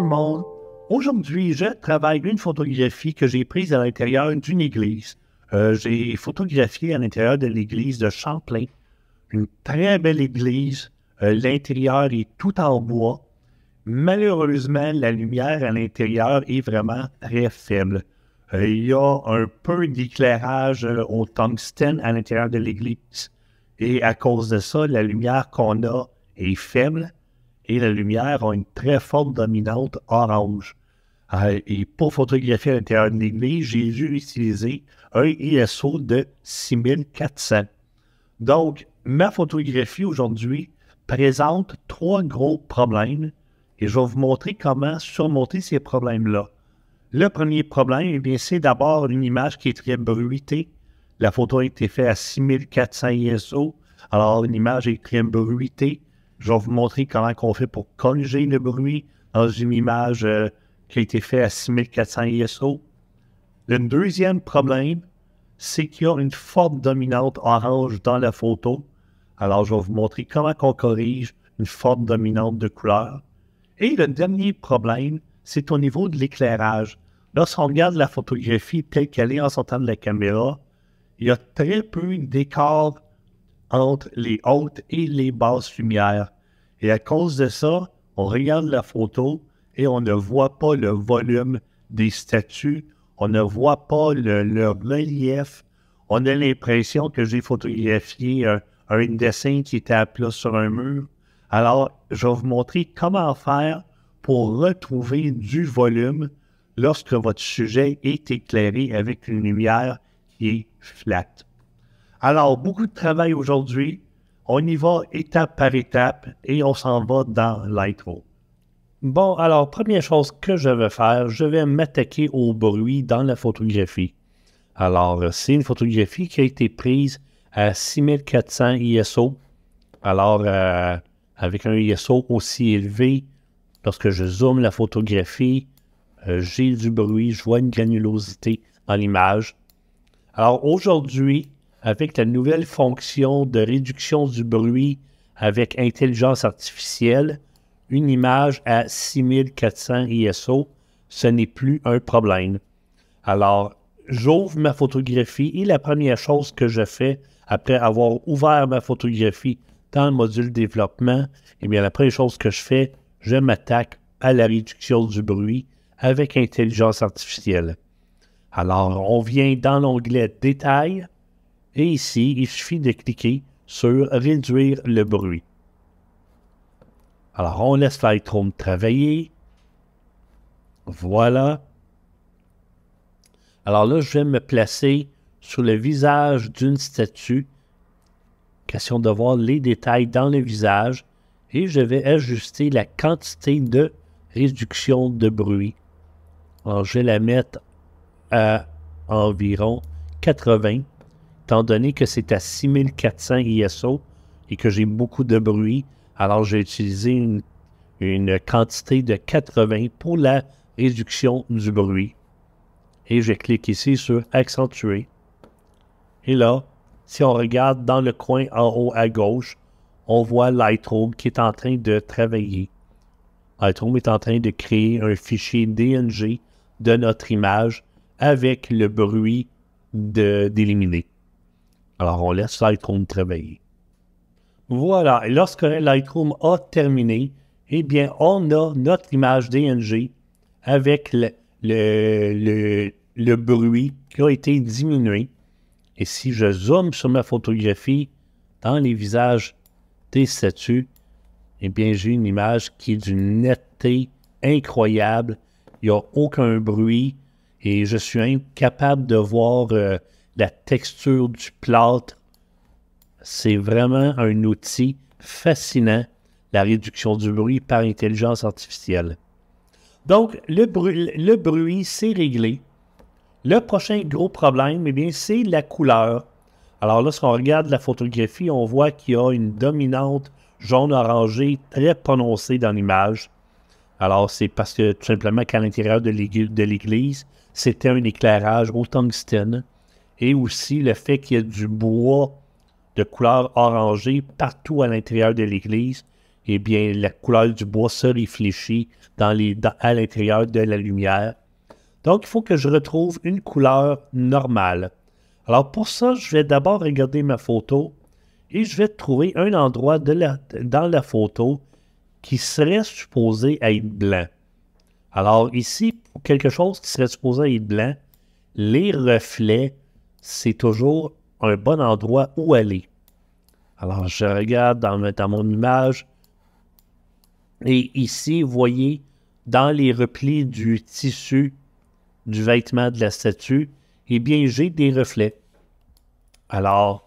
le monde. Aujourd'hui, je travaille une photographie que j'ai prise à l'intérieur d'une église. Euh, j'ai photographié à l'intérieur de l'église de Champlain, une très belle église. Euh, l'intérieur est tout en bois. Malheureusement, la lumière à l'intérieur est vraiment très faible. Euh, il y a un peu d'éclairage au tungstène à l'intérieur de l'église. Et à cause de ça, la lumière qu'on a est faible et la lumière a une très forte dominante orange. Euh, et pour photographier à l'intérieur de l'église, j'ai juste utilisé un ISO de 6400. Donc, ma photographie aujourd'hui présente trois gros problèmes et je vais vous montrer comment surmonter ces problèmes-là. Le premier problème, eh c'est d'abord une image qui est très bruitée. La photo a été faite à 6400 ISO, alors une image est très bruitée. Je vais vous montrer comment on fait pour corriger le bruit dans une image euh, qui a été faite à 6400 ISO. Le deuxième problème, c'est qu'il y a une forte dominante orange dans la photo. Alors, je vais vous montrer comment on corrige une forte dominante de couleur. Et le dernier problème, c'est au niveau de l'éclairage. Lorsqu'on regarde la photographie telle qu'elle est en sortant de la caméra, il y a très peu d'écart entre les hautes et les basses lumières. Et à cause de ça, on regarde la photo et on ne voit pas le volume des statues, on ne voit pas le, relief, on a l'impression que j'ai photographié un, un, dessin qui était à plat sur un mur. Alors, je vais vous montrer comment faire pour retrouver du volume lorsque votre sujet est éclairé avec une lumière qui est flatte. Alors, beaucoup de travail aujourd'hui. On y va étape par étape et on s'en va dans l'intro. Bon, alors, première chose que je vais faire, je vais m'attaquer au bruit dans la photographie. Alors, euh, c'est une photographie qui a été prise à 6400 ISO. Alors, euh, avec un ISO aussi élevé, lorsque je zoome la photographie, euh, j'ai du bruit, je vois une granulosité dans l'image. Alors, aujourd'hui, avec la nouvelle fonction de réduction du bruit avec intelligence artificielle, une image à 6400 ISO, ce n'est plus un problème. Alors, j'ouvre ma photographie et la première chose que je fais après avoir ouvert ma photographie dans le module développement, eh bien, la première chose que je fais, je m'attaque à la réduction du bruit avec intelligence artificielle. Alors, on vient dans l'onglet Détails et ici, il suffit de cliquer sur Réduire le bruit. Alors, on laisse Lightroom travailler. Voilà. Alors là, je vais me placer sur le visage d'une statue. Question de voir les détails dans le visage. Et je vais ajuster la quantité de réduction de bruit. Alors, je vais la mettre à environ 80 étant donné que c'est à 6400 ISO et que j'ai beaucoup de bruit, alors j'ai utilisé une, quantité de 80 pour la réduction du bruit. Et je clique ici sur Accentuer. Et là, si on regarde dans le coin en haut à gauche, on voit Lightroom qui est en train de travailler. Lightroom est en train de créer un fichier DNG de notre image avec le bruit d'éliminer. Alors, on laisse Lightroom travailler. Voilà, et lorsque Lightroom a terminé, eh bien, on a notre image DNG avec le, bruit qui a été diminué. Et si je zoome sur ma photographie dans les visages des statues, eh bien, j'ai une image qui est d'une netteté incroyable. Il n'y a aucun bruit et je suis incapable de voir euh, la texture du plâtre. C'est vraiment un outil fascinant, la réduction du bruit par intelligence artificielle. Donc, le bruit, le bruit c'est réglé. Le prochain gros problème, eh bien, c'est la couleur. Alors, lorsqu'on regarde la photographie, on voit qu'il y a une dominante jaune-orangée très prononcée dans l'image. Alors, c'est parce que tout simplement qu'à l'intérieur de l'église, c'était un éclairage au tungstène et aussi le fait qu'il y a du bois de couleur orangée partout à l'intérieur de l'église, eh bien, la couleur du bois se réfléchit à l'intérieur de la lumière. Donc, il faut que je retrouve une couleur normale. Alors, pour ça, je vais d'abord regarder ma photo et je vais trouver un endroit dans la photo qui serait supposé être blanc. Alors, ici, quelque chose qui serait supposé être blanc, les reflets c'est toujours un bon endroit où aller. Alors, je regarde dans, mon image. Et ici, vous voyez, dans les replis du tissu du vêtement de la statue, eh bien, j'ai des reflets. Alors,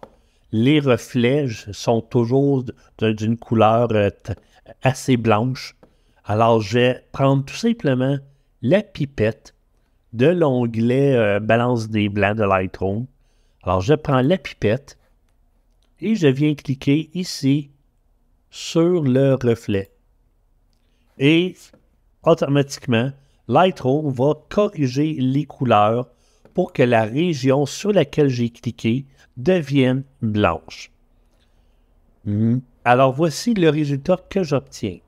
les reflets sont toujours d'une couleur euh, assez blanche. Alors, je vais prendre tout simplement la pipette de l'onglet euh, Balance des blancs de Lightroom. Alors, je prends la pipette et je viens cliquer ici sur le reflet. Et automatiquement, Lightroom va corriger les couleurs pour que la région sur laquelle j'ai cliqué devienne blanche. Hmm. Alors voici le résultat que j'obtiens.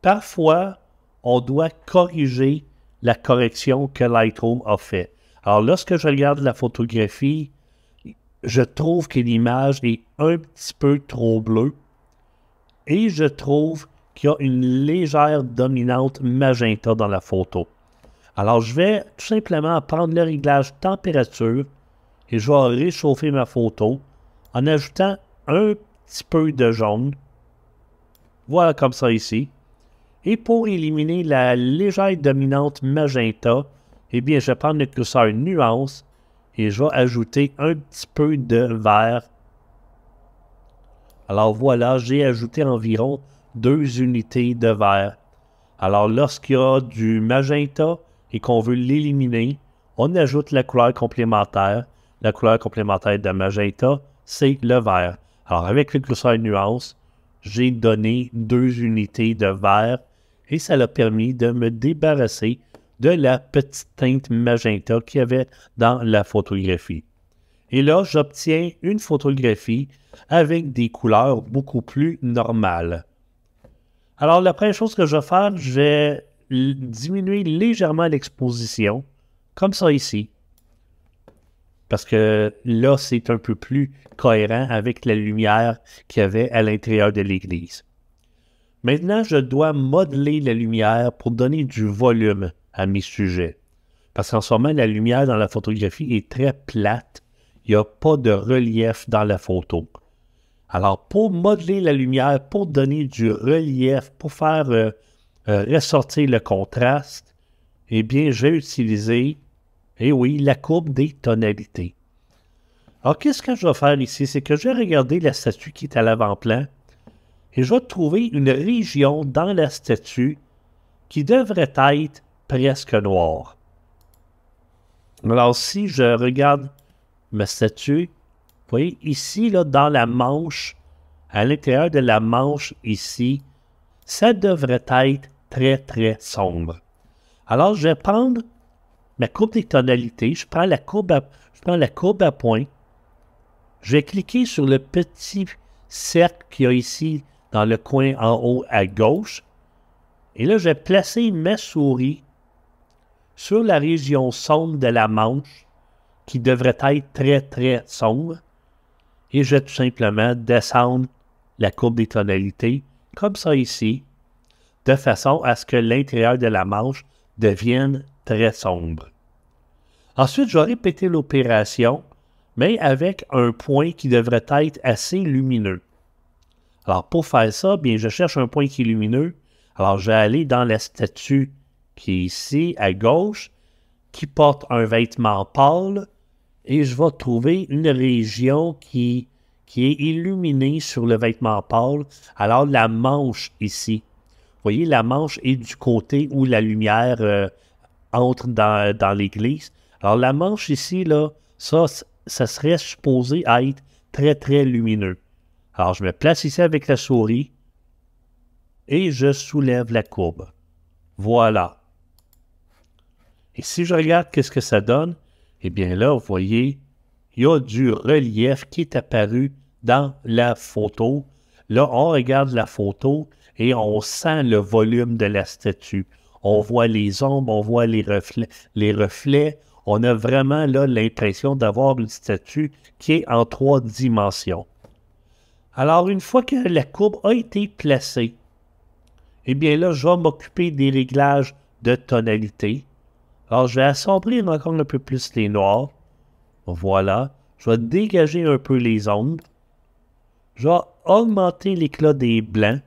Parfois, on doit corriger la correction que Lightroom a fait. Alors, lorsque je regarde la photographie, je trouve que l'image est un petit peu trop bleue et je trouve qu'il y a une légère dominante magenta dans la photo. Alors, je vais tout simplement prendre le réglage température et je vais réchauffer ma photo en ajoutant un petit peu de jaune. Voilà comme ça ici. Et pour éliminer la légère dominante magenta, eh bien, je vais prendre le curseur nuance et je vais ajouter un petit peu de vert. Alors voilà, j'ai ajouté environ deux unités de vert. Alors lorsqu'il y a du magenta et qu'on veut l'éliminer, on ajoute la couleur complémentaire. La couleur complémentaire de magenta, c'est le vert. Alors avec le curseur nuance, j'ai donné deux unités de vert et ça l'a permis de me débarrasser de la petite teinte magenta qu'il y avait dans la photographie. Et là, j'obtiens une photographie avec des couleurs beaucoup plus normales. Alors, la première chose que je vais faire, je vais diminuer légèrement l'exposition, comme ça ici. Parce que là, c'est un peu plus cohérent avec la lumière qu'il y avait à l'intérieur de l'église. Maintenant, je dois modeler la lumière pour donner du volume à mes sujets. Parce qu'en ce moment, la lumière dans la photographie est très plate. Il n'y a pas de relief dans la photo. Alors, pour modeler la lumière, pour donner du relief, pour faire euh, euh, ressortir le contraste, eh bien, je vais utiliser, eh oui, la courbe des tonalités. Alors, qu'est-ce que je vais faire ici? C'est que je vais regarder la statue qui est à l'avant-plan et je vais trouver une région dans la statue qui devrait être presque noire. Alors, si je regarde ma statue, vous voyez ici, là, dans la manche, à l'intérieur de la manche ici, ça devrait être très, très sombre. Alors, je vais prendre ma courbe des tonalités, je prends la courbe à, je la courbe à point, je vais cliquer sur le petit cercle qu'il y a ici dans le coin en haut à gauche. Et là, je vais placer mes souris sur la région sombre de la Manche, qui devrait être très, très sombre. Et je vais tout simplement descendre la courbe des tonalités, comme ça ici, de façon à ce que l'intérieur de la Manche devienne très sombre. Ensuite, je vais répéter l'opération, mais avec un point qui devrait être assez lumineux. Alors, pour faire ça, bien, je cherche un point qui est lumineux. Alors, je vais aller dans la statue qui est ici, à gauche, qui porte un vêtement pâle, et je vais trouver une région qui, qui est illuminée sur le vêtement pâle. Alors, la manche ici. Vous voyez, la manche est du côté où la lumière euh, entre dans, l'église. Alors, la manche ici, là, ça, ça serait supposé être très, très lumineux. Alors, je me place ici avec la souris et je soulève la courbe. Voilà. Et si je regarde qu'est-ce que ça donne, eh bien là, vous voyez, il y a du relief qui est apparu dans la photo. Là, on regarde la photo et on sent le volume de la statue. On voit les ombres, on voit les reflets, les reflets. On a vraiment là l'impression d'avoir une statue qui est en trois dimensions. Alors, une fois que la courbe a été placée, eh bien là, je vais m'occuper des réglages de tonalité. Alors, je vais assombrir encore un peu plus les noirs. Voilà. Je vais dégager un peu les ombres. Je vais augmenter l'éclat des blancs.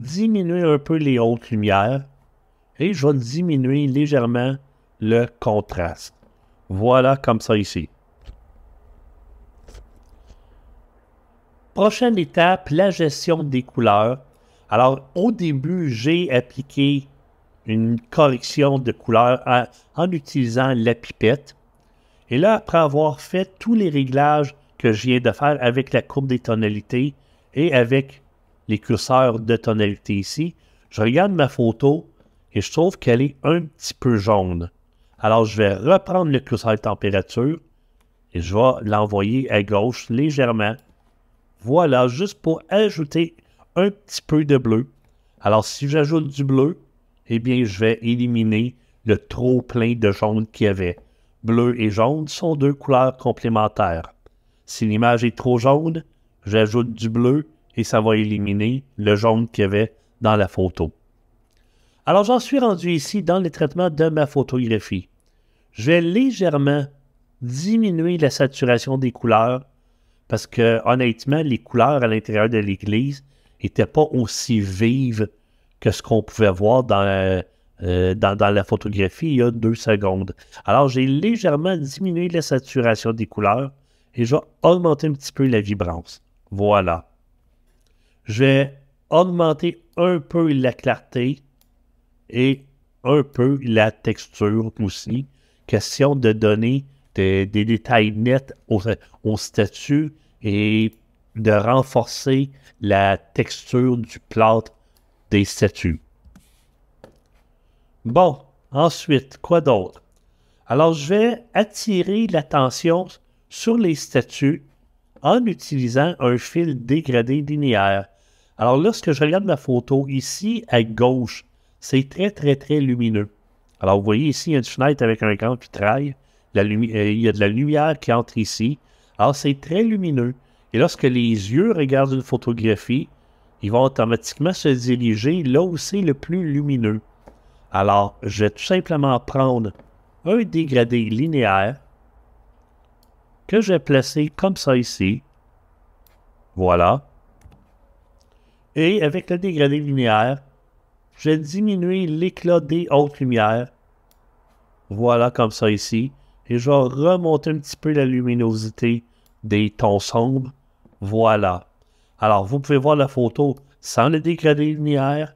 Diminuer un peu les hautes lumières. Et je vais diminuer légèrement le contraste. Voilà comme ça ici. Prochaine étape, la gestion des couleurs. Alors, au début, j'ai appliqué une correction de couleur en utilisant la pipette. Et là, après avoir fait tous les réglages que je viens de faire avec la courbe des tonalités et avec les curseurs de tonalité ici, je regarde ma photo et je trouve qu'elle est un petit peu jaune. Alors, je vais reprendre le curseur de température et je vais l'envoyer à gauche légèrement voilà, juste pour ajouter un petit peu de bleu. Alors, si j'ajoute du bleu, eh bien, je vais éliminer le trop plein de jaune qu'il y avait. Bleu et jaune sont deux couleurs complémentaires. Si l'image est trop jaune, j'ajoute du bleu et ça va éliminer le jaune qu'il y avait dans la photo. Alors j'en suis rendu ici dans les traitements de ma photographie. Je vais légèrement diminuer la saturation des couleurs parce que honnêtement, les couleurs à l'intérieur de l'église n'étaient pas aussi vives que ce qu'on pouvait voir euh, dans, la photographie il y a deux secondes. Alors, j'ai légèrement diminué la saturation des couleurs et j'ai augmenté un petit peu la vibrance. Voilà. J'ai augmenté un peu la clarté et un peu la texture aussi. Question de donner des, détails nets aux au statut et de renforcer la texture du plâtre des statues. Bon, ensuite, quoi d'autre? Alors, je vais attirer l'attention sur les statues en utilisant un fil dégradé linéaire. Alors, lorsque je regarde ma photo, ici à gauche, c'est très, très, très lumineux. Alors, vous voyez ici, il y a une fenêtre avec un grand vitrail. La euh, il y a de la lumière qui entre ici. Alors, c'est très lumineux. Et lorsque les yeux regardent une photographie, ils vont automatiquement se diriger là où c'est le plus lumineux. Alors, je vais tout simplement prendre un dégradé linéaire que j'ai placé placer comme ça ici. Voilà. Et avec le dégradé linéaire, je vais diminuer l'éclat des hautes lumières. Voilà, comme ça ici et je vais remonter un petit peu la luminosité des tons sombres. Voilà. Alors, vous pouvez voir la photo sans le dégradé linéaire,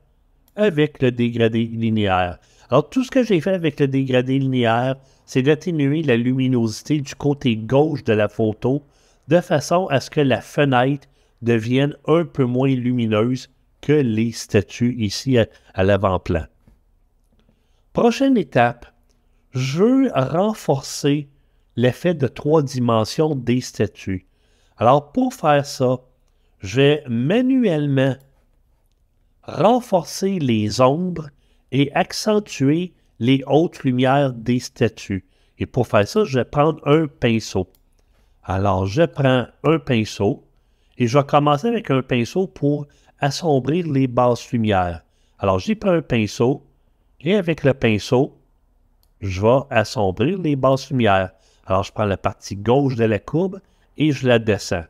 avec le dégradé linéaire. Alors, tout ce que j'ai fait avec le dégradé linéaire, c'est d'atténuer la luminosité du côté gauche de la photo de façon à ce que la fenêtre devienne un peu moins lumineuse que les statues ici à, à l'avant-plan. Prochaine étape, je veux renforcer l'effet de trois dimensions des statues. Alors, pour faire ça, je vais manuellement renforcer les ombres et accentuer les hautes lumières des statues. Et pour faire ça, je vais prendre un pinceau. Alors, je prends un pinceau et je vais commencer avec un pinceau pour assombrir les basses lumières. Alors, j'ai prends un pinceau et avec le pinceau, je vais assombrir les basses lumières. Alors, je prends la partie gauche de la courbe et je la descends.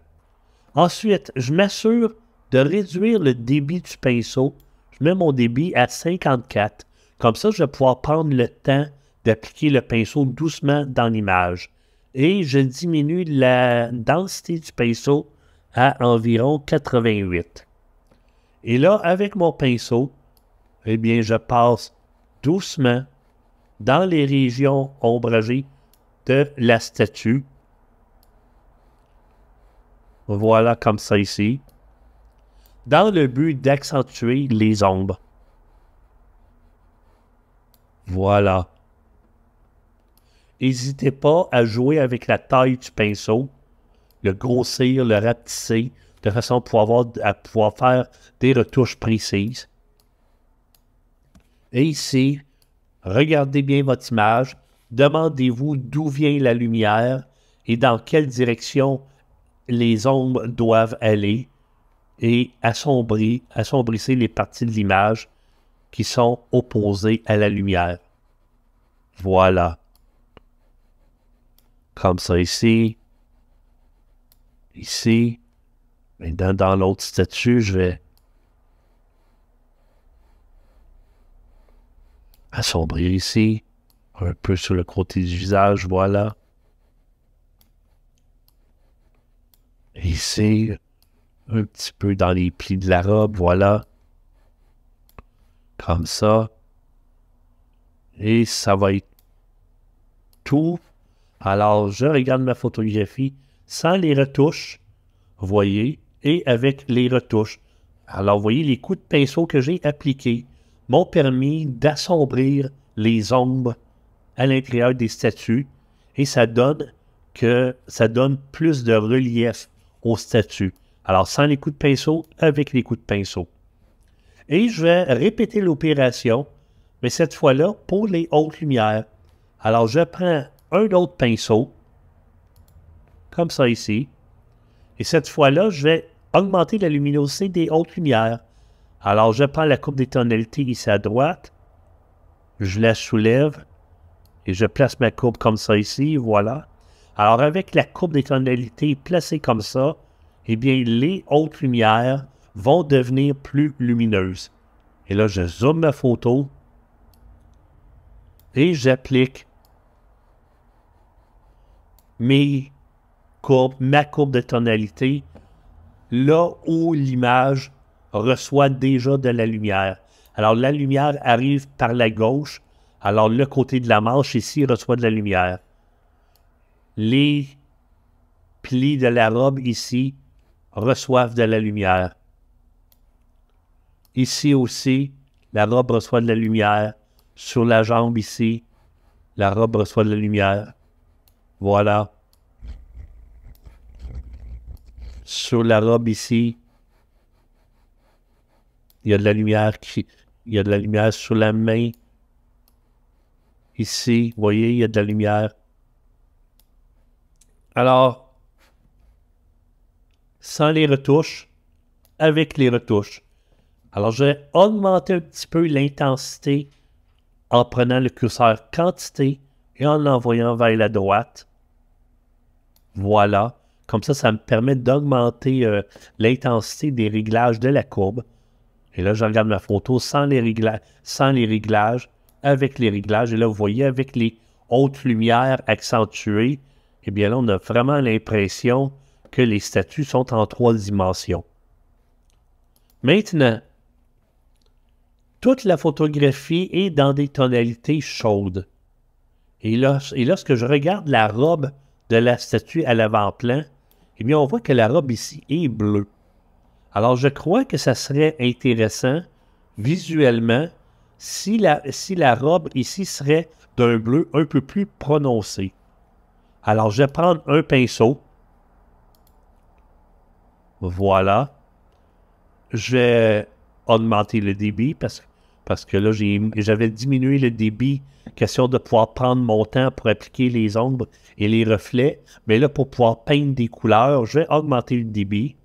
Ensuite, je m'assure de réduire le débit du pinceau. Je mets mon débit à 54. Comme ça, je vais pouvoir prendre le temps d'appliquer le pinceau doucement dans l'image. Et je diminue la densité du pinceau à environ 88. Et là, avec mon pinceau, eh bien, je passe doucement dans les régions ombragées de la statue. Voilà comme ça ici. Dans le but d'accentuer les ombres. Voilà. N'hésitez pas à jouer avec la taille du pinceau, le grossir, le rapetisser, de façon à pouvoir faire des retouches précises. Et ici, regardez bien votre image, demandez-vous d'où vient la lumière et dans quelle direction les ombres doivent aller et assombrir, assombrissez les parties de l'image qui sont opposées à la lumière. Voilà. Comme ça ici. Ici. Maintenant, dans l'autre statut, je vais assombrir ici, un peu sur le côté du visage, voilà. Ici, un petit peu dans les plis de la robe, voilà. Comme ça. Et ça va être tout. Alors, je regarde ma photographie sans les retouches, voyez, et avec les retouches. Alors, voyez les coups de pinceau que j'ai appliqués m'ont permis d'assombrir les ombres à l'intérieur des statues et ça donne que ça donne plus de relief aux statues. Alors sans les coups de pinceau, avec les coups de pinceau. Et je vais répéter l'opération, mais cette fois-là pour les hautes lumières. Alors je prends un autre pinceau, comme ça ici, et cette fois-là je vais augmenter la luminosité des hautes lumières. Alors, je prends la courbe des tonalités ici à droite. Je la soulève et je place ma courbe comme ça ici, voilà. Alors, avec la courbe des tonalités placée comme ça, eh bien, les hautes lumières vont devenir plus lumineuses. Et là, je zoome ma photo et j'applique mes courbes, ma courbe de tonalité là où l'image reçoit déjà de la lumière. Alors la lumière arrive par la gauche. Alors le côté de la manche ici reçoit de la lumière. Les plis de la robe ici reçoivent de la lumière. Ici aussi, la robe reçoit de la lumière. Sur la jambe ici, la robe reçoit de la lumière. Voilà. Sur la robe ici, il y a de la lumière qui. Il y a de la lumière sur la main. Ici, vous voyez, il y a de la lumière. Alors, sans les retouches, avec les retouches. Alors, j'ai augmenté un petit peu l'intensité en prenant le curseur quantité et en l'envoyant vers la droite. Voilà. Comme ça, ça me permet d'augmenter euh, l'intensité des réglages de la courbe. Et là, je regarde ma photo sans les, réglages, avec les réglages. Et là, vous voyez, avec les hautes lumières accentuées, eh bien là, on a vraiment l'impression que les statues sont en trois dimensions. Maintenant, toute la photographie est dans des tonalités chaudes. Et, et lorsque je regarde la robe de la statue à l'avant-plan, eh bien, on voit que la robe ici est bleue. Alors, je crois que ça serait intéressant visuellement si la, si la robe ici serait d'un bleu un peu plus prononcé. Alors, je vais prendre un pinceau. Voilà. Je vais augmenter le débit parce, parce que là, j'avais diminué le débit, question de pouvoir prendre mon temps pour appliquer les ombres et les reflets. Mais là, pour pouvoir peindre des couleurs, je vais augmenter le débit.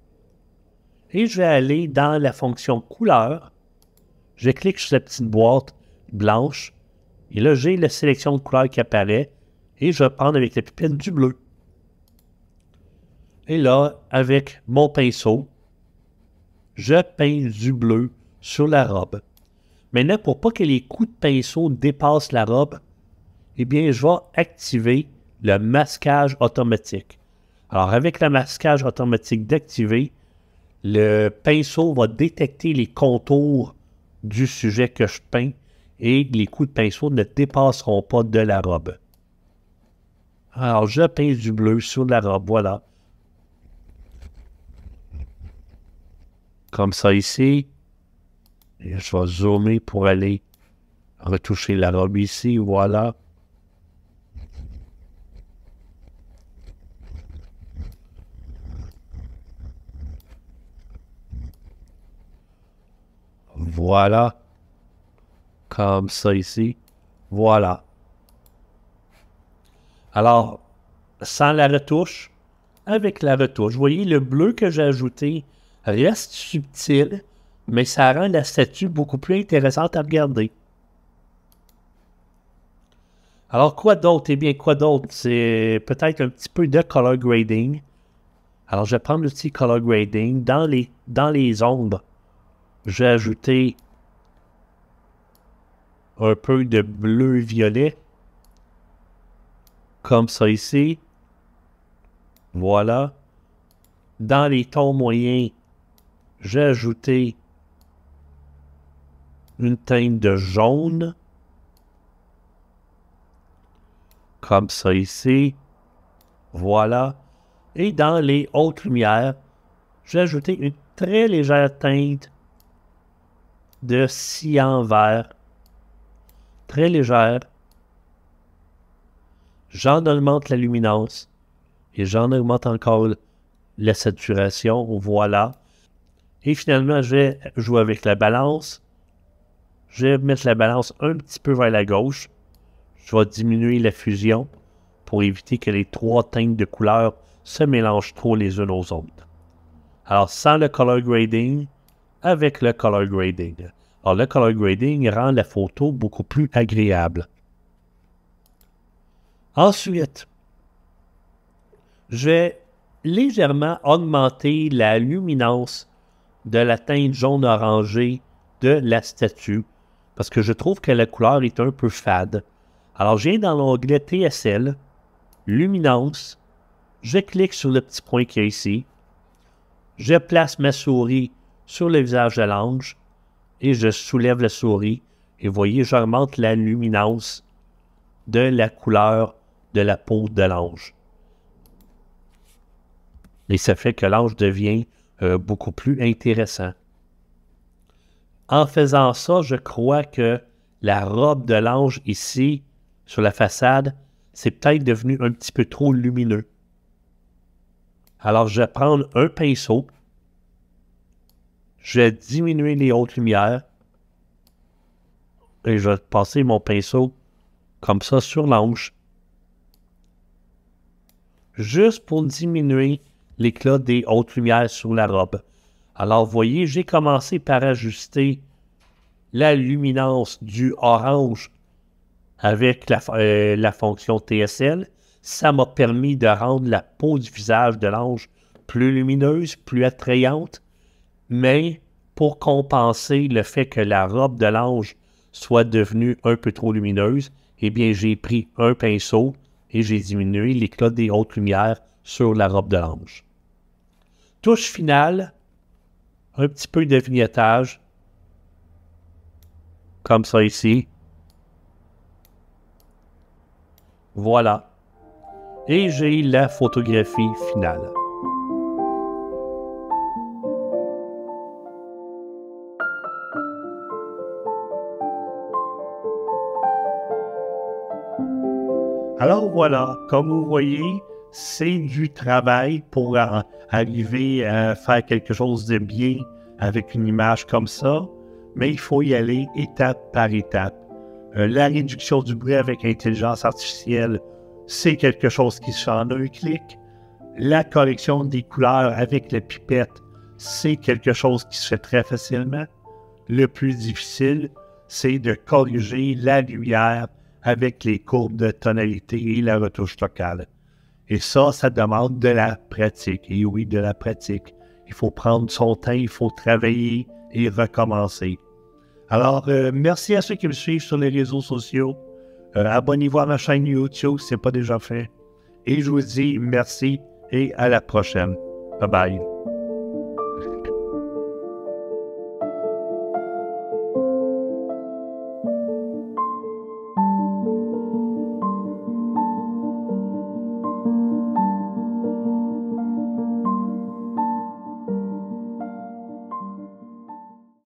Et je vais aller dans la fonction couleur. Je clique sur cette petite boîte blanche. Et là, j'ai la sélection de couleur qui apparaît. Et je vais prendre avec la pipette du bleu. Et là, avec mon pinceau, je peins du bleu sur la robe. Maintenant, pour pas que les coups de pinceau dépassent la robe, eh bien, je vais activer le masquage automatique. Alors, avec le masquage automatique d'activer, le pinceau va détecter les contours du sujet que je peins et les coups de pinceau ne dépasseront pas de la robe. Alors, je peins du bleu sur la robe, voilà. Comme ça ici. Et je vais zoomer pour aller retoucher la robe ici, voilà. Voilà. Comme ça ici. Voilà. Alors, sans la retouche, avec la retouche. Vous voyez, le bleu que j'ai ajouté reste subtil, mais ça rend la statue beaucoup plus intéressante à regarder. Alors, quoi d'autre? Eh bien, quoi d'autre? C'est peut-être un petit peu de color grading. Alors, je vais prendre l'outil color grading dans les, dans les ombres j'ai ajouté un peu de bleu-violet, comme ça ici. Voilà. Dans les tons moyens, j'ai ajouté une teinte de jaune, comme ça ici. Voilà. Et dans les hautes lumières, j'ai ajouté une très légère teinte de cyan vert, très légère. J'en augmente la luminance et j'en augmente encore la saturation. Voilà. Et finalement, je vais jouer avec la balance. Je vais mettre la balance un petit peu vers la gauche. Je vais diminuer la fusion pour éviter que les trois teintes de couleurs se mélangent trop les unes aux autres. Alors, sans le color grading, avec le color grading. Alors, le color grading rend la photo beaucoup plus agréable. Ensuite, je vais légèrement augmenter la luminance de la teinte jaune-orangée de la statue parce que je trouve que la couleur est un peu fade. Alors, je viens dans l'onglet TSL, Luminance, je clique sur le petit point qui est ici, je place ma souris sur le visage de l'ange et je soulève le souris et voyez, j'augmente la luminance de la couleur de la peau de l'ange. Et ça fait que l'ange devient euh, beaucoup plus intéressant. En faisant ça, je crois que la robe de l'ange ici, sur la façade, c'est peut-être devenu un petit peu trop lumineux. Alors je vais prendre un pinceau je vais diminuer les hautes lumières et je vais passer mon pinceau comme ça sur l'ange. Juste pour diminuer l'éclat des hautes lumières sur la robe. Alors, vous voyez, j'ai commencé par ajuster la luminance du orange avec la euh, fonction TSL. Ça m'a permis de rendre la peau du visage de l'ange plus lumineuse, plus attrayante mais pour compenser le fait que la robe de l'ange soit devenue un peu trop lumineuse, eh bien, j'ai pris un pinceau et j'ai diminué l'éclat des hautes lumières sur la robe de l'ange. Touche finale, un petit peu de vignettage, comme ça ici. Voilà. Et j'ai la photographie finale. Alors voilà, comme vous voyez, c'est du travail pour arriver à faire quelque chose de bien avec une image comme ça, mais il faut y aller étape par étape. Euh, la réduction du bruit avec intelligence artificielle, c'est quelque chose qui se fait en un clic. La correction des couleurs avec la pipette, c'est quelque chose qui se fait très facilement. Le plus difficile, c'est de corriger la lumière avec les courbes de tonalité et la retouche locale. Et ça, ça demande de la pratique. Et oui, de la pratique. Il faut prendre son temps, il faut travailler et recommencer. Alors, euh, merci à ceux qui me suivent sur les réseaux sociaux. Euh, abonnez-vous à ma chaîne YouTube si ce n'est pas déjà fait. Et je vous dis merci et à la prochaine. Bye bye.